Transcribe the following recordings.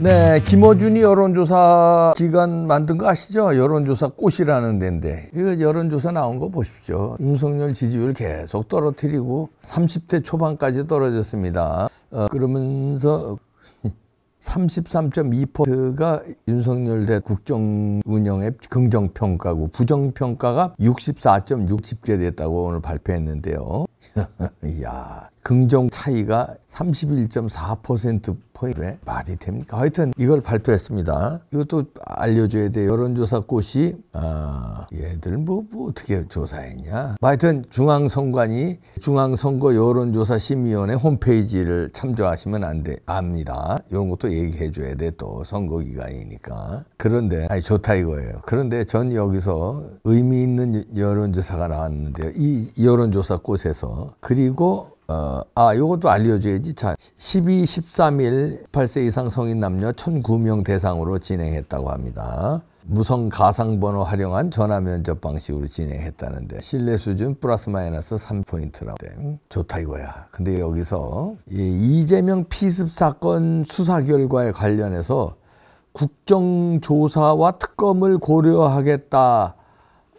네, 김어준이 여론조사 기간 만든 거 아시죠? 여론조사 꽃이라는 데인데 이거 그 여론조사 나온 거 보십시오. 윤석열 지지율 계속 떨어뜨리고 30대 초반까지 떨어졌습니다. 어, 그러면서 33.2%가 윤석열 대 국정 운영의 긍정 평가고 부정 평가가 64.6 집계됐다고 오늘 발표했는데요. 이야, 긍정 차이가 31.4%포인트에 말이 됩니까? 하여튼 이걸 발표했습니다. 이것도 알려줘야 돼 여론조사 꽃이, 아, 얘들 뭐, 뭐 어떻게 조사했냐. 뭐 하여튼 중앙선관위, 중앙선거 여론조사 심의원의 홈페이지를 참조하시면 안 돼, 압니다. 이런 것도 얘기해줘야 돼. 또 선거기간이니까. 그런데, 아니, 좋다 이거예요. 그런데 전 여기서 의미 있는 여론조사가 나왔는데요. 이 여론조사 꽃에서. 그리고 어, 아, 요것도 알려줘야지. 자, 12, 13일 18세 이상 성인 남녀 1,009명 대상으로 진행했다고 합니다. 무성 가상번호 활용한 전화 면접 방식으로 진행했다는데 신뢰 수준 플러스 마이너스 3포인트라는데 좋다 이거야. 근데 여기서 이 이재명 피습 사건 수사 결과에 관련해서 국정조사와 특검을 고려하겠다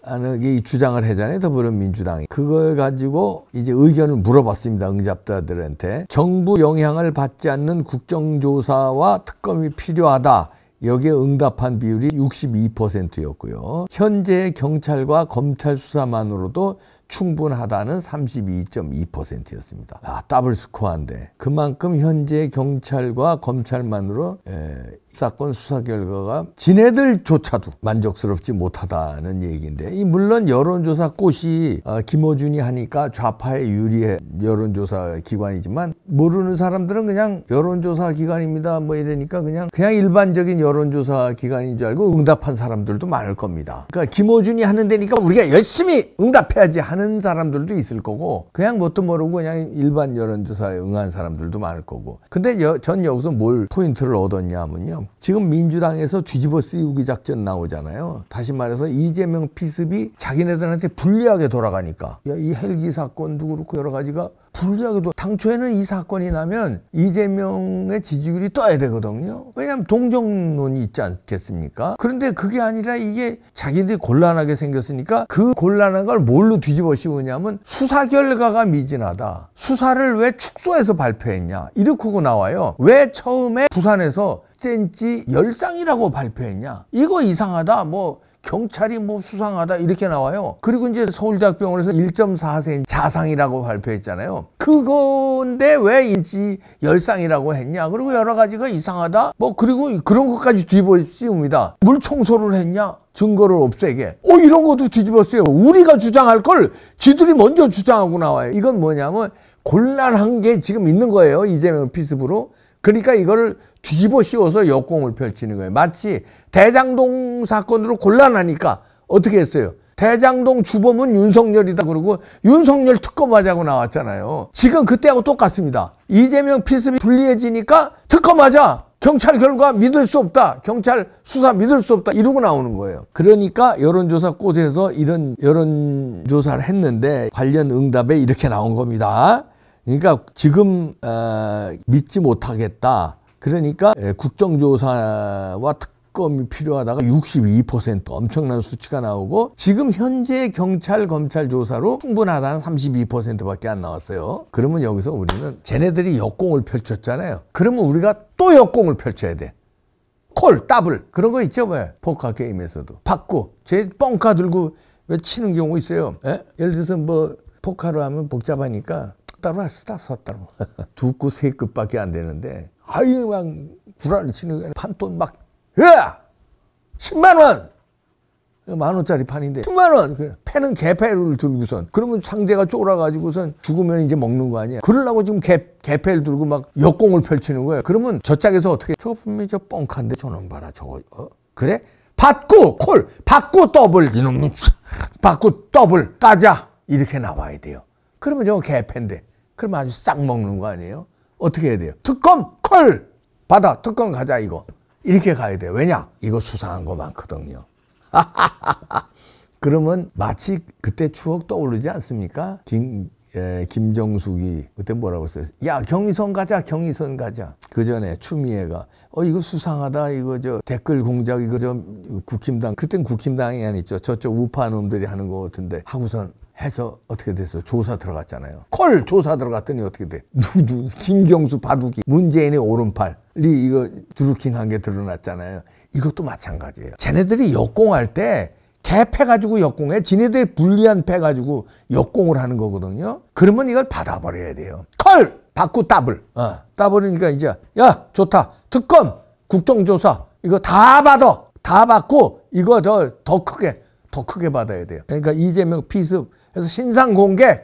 하는 게 주장을 해잖아요. 더불어민주당이. 그걸 가지고 이제 의견을 물어봤습니다. 응답자들한테. 정부 영향을 받지 않는 국정조사와 특검이 필요하다. 여기에 응답한 비율이 62%였고요. 현재 경찰과 검찰 수사만으로도 충분하다는 32.2%였습니다. 아, 더블 스코어인데 그만큼 현재 경찰과 검찰만으로 에, 예, 사건 수사 결과가 지네들조차도 만족스럽지 못하다는 얘기인데 이 물론 여론조사 꽃이 어, 김호준이 하니까 좌파에 유리해 여론조사 기관이지만 모르는 사람들은 그냥 여론조사 기관입니다 뭐 이러니까 그냥 그냥 일반적인 여론조사 기관인 줄 알고 응답한 사람들도 많을 겁니다. 그러니까 김호준이 하는 데니까 우리가 열심히 응답해야지 하는 하는 사람들도 있을 거고 그냥 뭣도 모르고 그냥 일반 여론조사에 응한 사람들도 많을 거고 근데 여, 전 여기서 뭘 포인트를 얻었냐면요 지금 민주당에서 뒤집어 쓰우기 작전 나오잖아요 다시 말해서 이재명 피습이 자기네들한테 불리하게 돌아가니까 야, 이 헬기 사건도 그렇고 여러 가지가 불리하게도 당초에는 이 사건이 나면 이재명의 지지율이 떠야 되거든요. 왜냐하면 동정론이 있지 않겠습니까? 그런데 그게 아니라 이게 자기들이 곤란하게 생겼으니까 그 곤란한 걸 뭘로 뒤집어 씌우냐면 수사 결과가 미진하다. 수사를 왜 축소해서 발표했냐. 이렇게 나와요. 왜 처음에 부산에서 센치 열상이라고 발표했냐. 이거 이상하다. 뭐 경찰이 뭐 수상하다 이렇게 나와요. 그리고 이제 서울대학병원에서 1.4세인 자상이라고 발표했잖아요. 그건데 왜 인지 열상이라고 했냐? 그리고 여러 가지가 이상하다. 뭐 그리고 그런 것까지 뒤집어 씌웁니다. 물 청소를 했냐? 증거를 없애게. 어 이런 것도 뒤집어 었요 우리가 주장할 걸 지들이 먼저 주장하고 나와요. 이건 뭐냐면 곤란한 게 지금 있는 거예요. 이재명 피습으로. 그러니까 이걸 뒤집어 씌워서 역공을 펼치는 거예요. 마치 대장동 사건으로 곤란하니까 어떻게 했어요? 대장동 주범은 윤석열이다 그러고 윤석열 특검하자고 나왔잖아요. 지금 그때하고 똑같습니다. 이재명 피습이 불리해지니까 특검하자. 경찰 결과 믿을 수 없다. 경찰 수사 믿을 수 없다. 이러고 나오는 거예요. 그러니까 여론조사 꽃에서 이런 여론조사를 했는데 관련 응답에 이렇게 나온 겁니다. 그러니까 지금 어, 믿지 못하겠다. 그러니까 예, 국정조사와 특검이 필요하다가 62% 엄청난 수치가 나오고 지금 현재 경찰 검찰 조사로 충분하다는 32%밖에 안 나왔어요. 그러면 여기서 우리는 쟤네들이 역공을 펼쳤잖아요. 그러면 우리가 또 역공을 펼쳐야 돼. 콜, 더블 그런 거 있죠 왜 포카 게임에서도 받고 제 뻥카 들고 왜 치는 경우 있어요. 에? 예? 예를 들어서 뭐 포카로 하면 복잡하니까 섰다로 합시다, 섰다로. 두 급, 세 급밖에 안 되는데, 아유, 막, 불안을 치는 판돈 막, 야! 10만원! 만원짜리 판인데, 10만원! 그 패는 개패를 들고선, 그러면 상대가 쫄아가지고선 죽으면 이제 먹는 거 아니야. 그러려고 지금 개, 개패를 들고 막 역공을 펼치는 거예요. 그러면 저 짝에서 어떻게, 저 분명히 저 뻥칸데 저놈 봐라, 저거, 어? 그래? 받고, 콜! 받고 더블! 이놈, 받고 더블! 까자! 이렇게 나와야 돼요. 그러면 저거 개패인데. 그럼 아주 싹 먹는 거 아니에요? 어떻게 해야 돼요? 특검 콜 받아 특검 가자 이거 이렇게 가야 돼요. 왜냐? 이거 수상한 거 많거든요. 그러면 마치 그때 추억 떠오르지 않습니까? 김, 에, 김정숙이 그때 뭐라고 했어요? 야 경의선 가자 경의선 가자 그 전에 추미애가 어 이거 수상하다 이거 저 댓글 공작 이거 저 국힘당 그땐 국힘당이 아니죠 저쪽 우파 놈들이 하는 거 같은데 하고선 해서 어떻게 됐어 조사 들어갔잖아요. 콜 조사 들어갔더니 어떻게 돼? 누구 김경수 바둑이 문재인의 오른팔이 이거 드루킹 한게 드러났잖아요. 이것도 마찬가지예요. 쟤네들이 역공할 때 개패 가지고 역공해. 지네들 이 불리한 패 가지고 역공을 하는 거거든요. 그러면 이걸 받아버려야 돼요. 콜 받고 따블. 어, 따버리니까 이제 야 좋다 특검 국정조사 이거 다 받아 다 받고 이거 더 더 크게 더 크게 받아야 돼요. 그러니까 이재명 피습 그래서 신상 공개,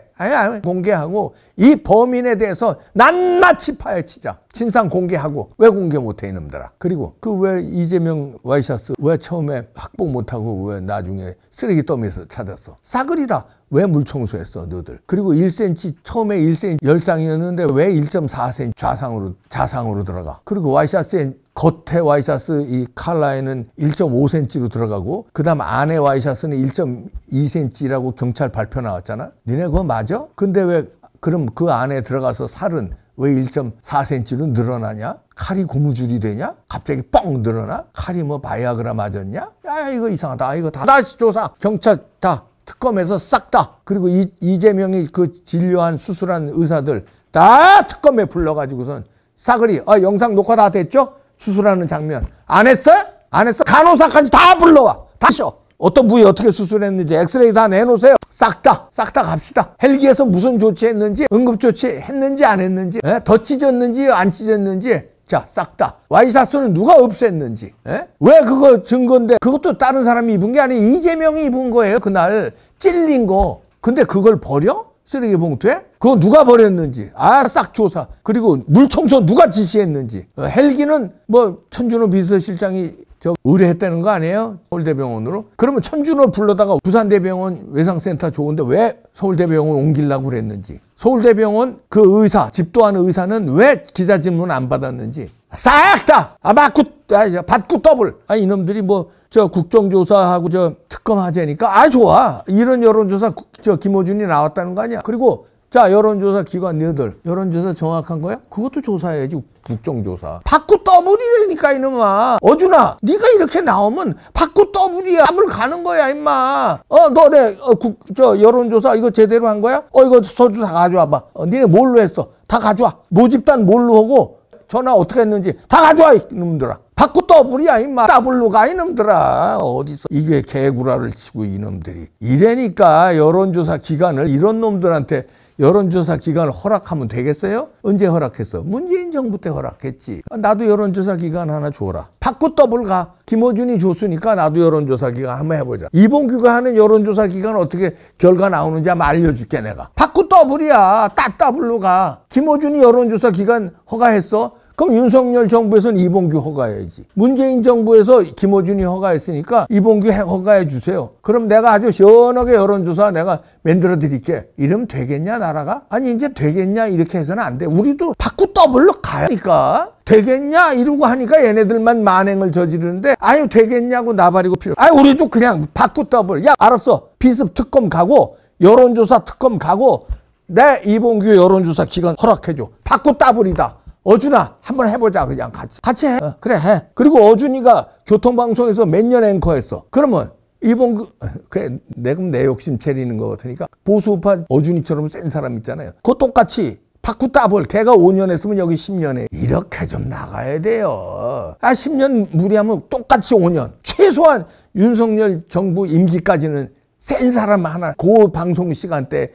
공개하고 이 범인에 대해서 낱낱이 파헤치자. 신상 공개하고 왜 공개 못해 이놈들아. 그리고 그 왜 이재명 와이셔츠 왜 처음에 확보 못하고 왜 나중에 쓰레기 더미에서 찾았어. 싸그리다. 왜물 청소했어 너들 그리고 1cm 처음에 1cm 열상이었는데 왜 1.4cm 좌상으로 자상으로 들어가 그리고 와이셔츠엔 겉에 와이셔츠 이 칼라에는 1.5cm로 들어가고 그다음 안에 와이셔츠는 1.2cm라고 경찰 발표 나왔잖아 니네 그거 맞아? 근데 왜 그럼 그 안에 들어가서 살은 왜 1.4cm로 늘어나냐? 칼이 고무줄이 되냐? 갑자기 뻥 늘어나? 칼이 뭐 바이아그라 맞았냐? 야 이거 이상하다 아, 이거 다 다시 조사 경찰 다 특검에서 싹 다 그리고 이, 이재명이 그 진료한 수술한 의사들 다 특검에 불러가지고선 싸그리 아 영상 녹화 다 됐죠? 수술하는 장면 안 했어? 안 했어? 간호사까지 다 불러와 다셔 어떤 부위 어떻게 수술했는지 엑스레이 다 내놓으세요 싹 다 싹 다 갑시다 헬기에서 무슨 조치했는지 응급조치 했는지 안 했는지 에? 예? 더 찢었는지 안 찢었는지 자, 싹 다. 와이사스는 누가 없앴는지. 에? 예? 왜 그거 증거인데 그것도 다른 사람이 입은 게 아니에요. 이재명이 입은 거예요. 그날 찔린 거. 근데 그걸 버려? 쓰레기 봉투에? 그거 누가 버렸는지. 아, 싹 조사. 그리고 물 청소 누가 지시했는지. 어, 헬기는 뭐 천준호 비서실장이 저 의뢰했다는 거 아니에요? 서울대병원으로? 그러면 천준호 불러다가 부산대병원 외상센터 좋은데 왜 서울대병원 옮기려고 그랬는지 서울대병원 그 의사 집도하는 의사는 왜 기자 질문 안 받았는지 싹 다아 맞고 아, 받고 더블 아 이놈들이 뭐 저 국정조사하고 저 특검 하자니까 아 좋아 이런 여론조사 저 김호준이 나왔다는 거 아니야 그리고 자, 여론조사 기관 너들. 여론조사 정확한 거야? 그것도 조사해야지. 국정조사. 받고 떠부리라니까 이놈아. 어준아, 네가 이렇게 나오면 받고 떠부리야. 답을 가는 거야, 임마. 어, 너네 어, 국, 저 여론조사 이거 제대로 한 거야? 어, 이거 소주 다 가져와 봐. 어, 니네 뭘로 했어? 다 가져와. 모집단 뭘로 하고 전화 어떻게 했는지 다 가져와, 이놈들아. 받고 떠부리야 임마 더블로 가 이놈들아 어디서 이게 개구라를 치고 이놈들이 이래니까 여론조사 기관을 이런 놈들한테 여론조사 기간을 허락하면 되겠어요? 언제 허락했어? 문재인 정부 때 허락했지. 나도 여론조사 기간 하나 주어라. 바꾸 더블 가. 김호준이 줬으니까 나도 여론조사 기간 한번 해보자. 이봉규가 하는 여론조사 기간 어떻게 결과 나오는지 한번 알려줄게 내가. 바꾸 더블이야. 따 더블로 가. 김호준이 여론조사 기간 허가했어? 그럼 윤석열 정부에서는 이봉규 허가해야지. 문재인 정부에서 김호준이 허가했으니까 이봉규 허가해 주세요. 그럼 내가 아주 시원하게 여론조사 내가 만들어 드릴게. 이름 되겠냐 나라가? 아니 이제 되겠냐 이렇게 해서는 안 돼. 우리도 바꾸 더블로 가니까. 야하 되겠냐 이러고 하니까 얘네들만 만행을 저지르는데 아유 되겠냐고 나발이고 필요 아유 우리도 그냥 바꾸 더블 야 알았어 비습 특검 가고 여론조사 특검 가고 내 이봉규 여론조사 기간 허락해줘 바꾸 더블이다 어준아 한 번 해보자 그냥 같이 같이 해 어, 그래 해 그리고 어준이가 교통방송에서 몇 년 앵커했어 그러면 이번 그, 어, 그래, 내, 그내 욕심 채리는 거 같으니까 보수파 어준이처럼 센 사람 있잖아요 그거 똑같이 바꾸 따볼 걔가 5년 했으면 여기 10년에 이렇게 좀 나가야 돼요 아 10년 무리하면 똑같이 5년 최소한 윤석열 정부 임기까지는 센 사람 하나 그 방송 시간대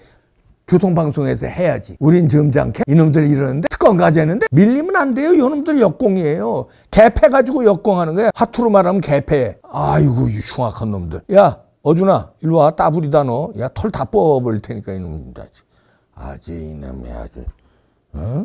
교통방송에서 해야지 우린 점잖게 이놈들 이러는데 특권 가했는데 밀리면 안 돼요. 요놈들 역공이에요. 개패 가지고 역공하는 거야. 하투로 말하면 개패. 아이고 이 흉악한 놈들. 야 어준아 일로 와 따부리다 너. 야털 다 뽑아버릴 테니까 이놈들 아주 이놈이 아주. 어?